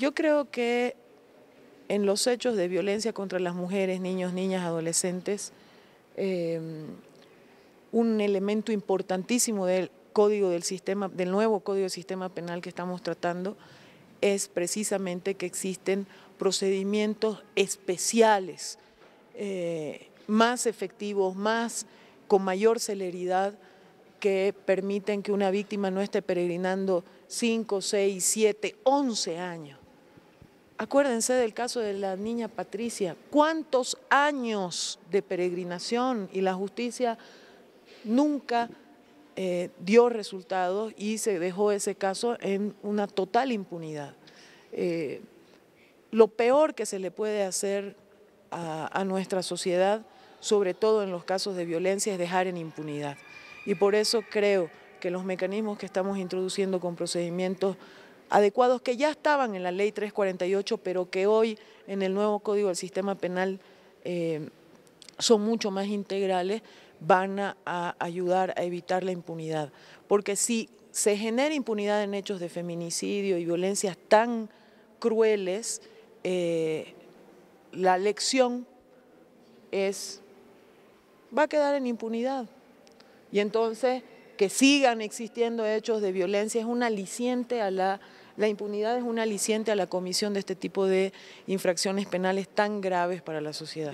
Yo creo que en los hechos de violencia contra las mujeres, niños, niñas, adolescentes, em, un elemento importantísimo del código del sistema, del nuevo código del sistema penal que estamos tratando, es precisamente que existen procedimientos especiales, eh, más efectivos, más con mayor celeridad, que permiten que una víctima no esté peregrinando 5, 6, 7, 11 años Acuérdense del caso de la niña Patricia, cuántos años de peregrinación y la justicia nunca eh, dio resultados y se dejó ese caso en una total impunidad. Eh, lo peor que se le puede hacer a, a nuestra sociedad, sobre todo en los casos de violencia, es dejar en impunidad. Y por eso creo que los mecanismos que estamos introduciendo con procedimientos adecuados que ya estaban en la ley 348, pero que hoy en el nuevo Código del Sistema Penal eh, son mucho más integrales, van a, ayudar a evitar la impunidad. Porque si se genera impunidad en hechos de feminicidio y violencias tan crueles, eh, la lección es, va a quedar en impunidad. Y entonces, que sigan existiendo hechos de violencia es un aliciente a la la impunidad es un aliciente a la comisión de este tipo de infracciones penales tan graves para la sociedad.